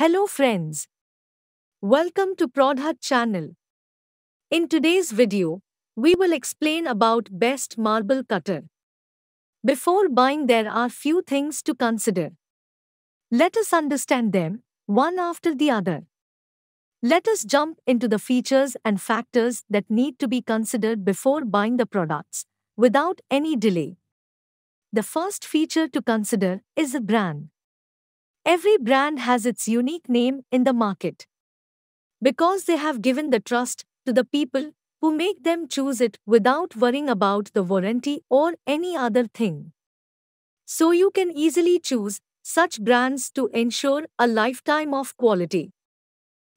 Hello friends. Welcome to Prodhat channel. In today's video, we will explain about best marble cutter. Before buying there are few things to consider. Let us understand them, one after the other. Let us jump into the features and factors that need to be considered before buying the products, without any delay. The first feature to consider is a brand. Every brand has its unique name in the market. Because they have given the trust to the people who make them choose it without worrying about the warranty or any other thing. So you can easily choose such brands to ensure a lifetime of quality.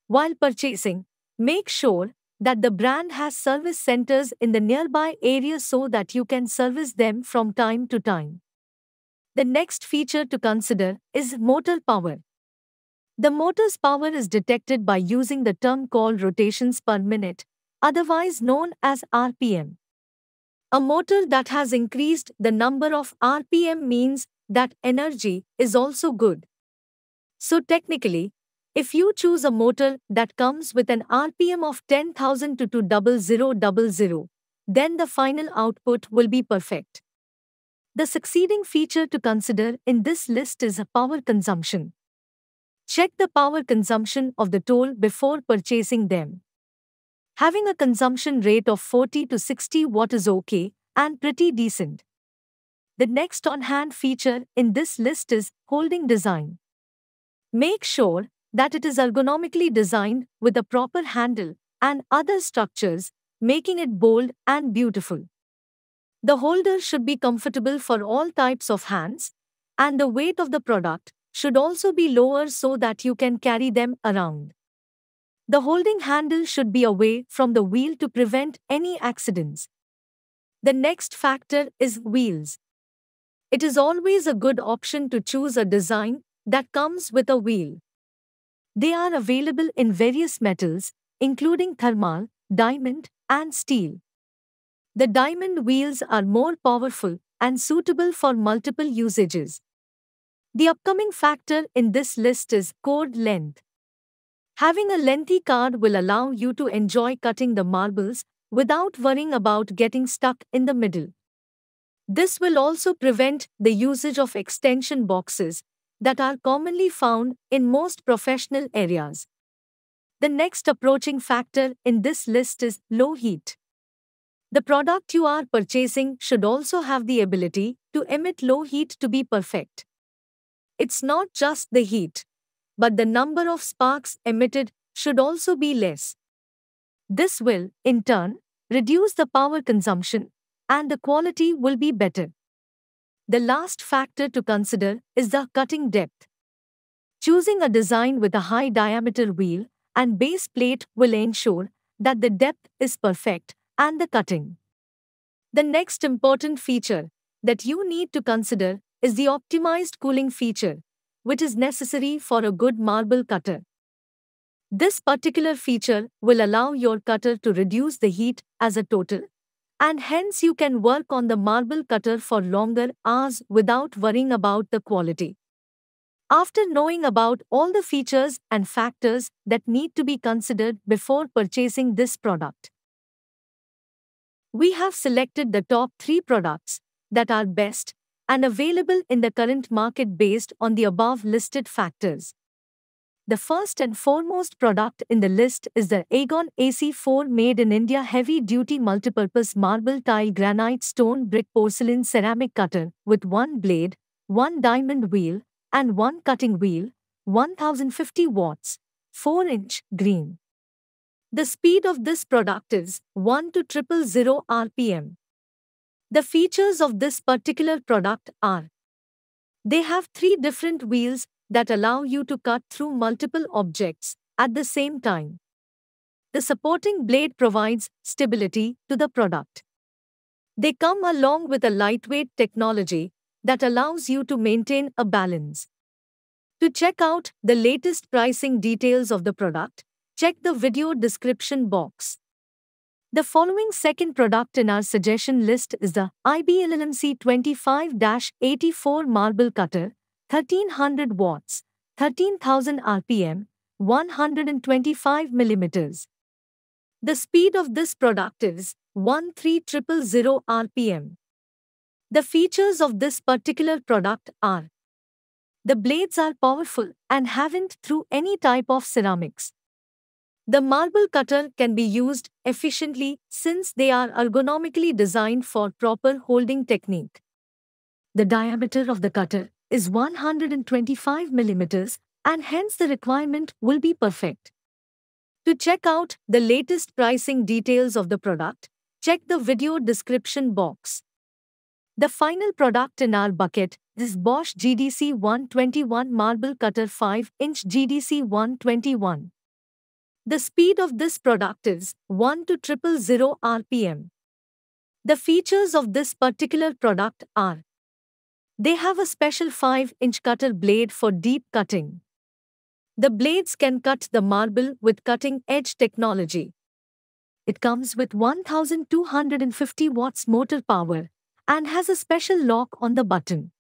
While purchasing, make sure that the brand has service centers in the nearby area so that you can service them from time to time. The next feature to consider is motor power. The motor's power is detected by using the term called rotations per minute, otherwise known as RPM. A motor that has increased the number of RPM means that energy is also good. So technically, if you choose a motor that comes with an RPM of 10,000 to 2000, then the final output will be perfect. The succeeding feature to consider in this list is power consumption. Check the power consumption of the tool before purchasing them. Having a consumption rate of 40 to 60 watt is okay and pretty decent. The next on-hand feature in this list is holding design. Make sure that it is ergonomically designed with a proper handle and other structures, making it bold and beautiful. The holder should be comfortable for all types of hands, and the weight of the product should also be lower so that you can carry them around. The holding handle should be away from the wheel to prevent any accidents. The next factor is wheels. It is always a good option to choose a design that comes with a wheel. They are available in various metals, including thermal, diamond, and steel. The diamond wheels are more powerful and suitable for multiple usages. The upcoming factor in this list is cord length. Having a lengthy card will allow you to enjoy cutting the marbles without worrying about getting stuck in the middle. This will also prevent the usage of extension boxes that are commonly found in most professional areas. The next approaching factor in this list is low heat. The product you are purchasing should also have the ability to emit low heat to be perfect. It's not just the heat, but the number of sparks emitted should also be less. This will, in turn, reduce the power consumption and the quality will be better. The last factor to consider is the cutting depth. Choosing a design with a high diameter wheel and base plate will ensure that the depth is perfect and the cutting. The next important feature that you need to consider is the optimized cooling feature, which is necessary for a good marble cutter. This particular feature will allow your cutter to reduce the heat as a total, and hence you can work on the marble cutter for longer hours without worrying about the quality. After knowing about all the features and factors that need to be considered before purchasing this product, we have selected the top three products that are best and available in the current market based on the above listed factors. The first and foremost product in the list is the Aegon AC4 Made in India Heavy Duty Multipurpose Marble Tile Granite Stone Brick Porcelain Ceramic Cutter with one blade, one diamond wheel, and one cutting wheel, 1050 watts, 4 inch green. The speed of this product is 1 to 000 RPM. The features of this particular product are They have three different wheels that allow you to cut through multiple objects at the same time. The supporting blade provides stability to the product. They come along with a lightweight technology that allows you to maintain a balance. To check out the latest pricing details of the product, Check the video description box. The following second product in our suggestion list is the IBLMC 25-84 Marble Cutter, 1300 watts, 13,000 RPM, 125 mm. The speed of this product is 13000 RPM. The features of this particular product are the blades are powerful and haven't through any type of ceramics. The marble cutter can be used efficiently since they are ergonomically designed for proper holding technique. The diameter of the cutter is 125 mm and hence the requirement will be perfect. To check out the latest pricing details of the product, check the video description box. The final product in our bucket is Bosch GDC 121 Marble Cutter 5-inch GDC 121. The speed of this product is 1 to 000 RPM. The features of this particular product are They have a special 5-inch cutter blade for deep cutting. The blades can cut the marble with cutting-edge technology. It comes with 1250 watts motor power and has a special lock on the button.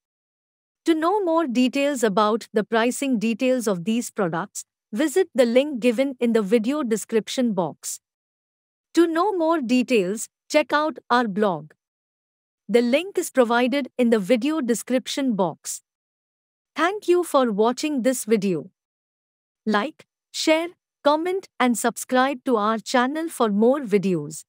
To know more details about the pricing details of these products, Visit the link given in the video description box. To know more details, check out our blog. The link is provided in the video description box. Thank you for watching this video. Like, share, comment and subscribe to our channel for more videos.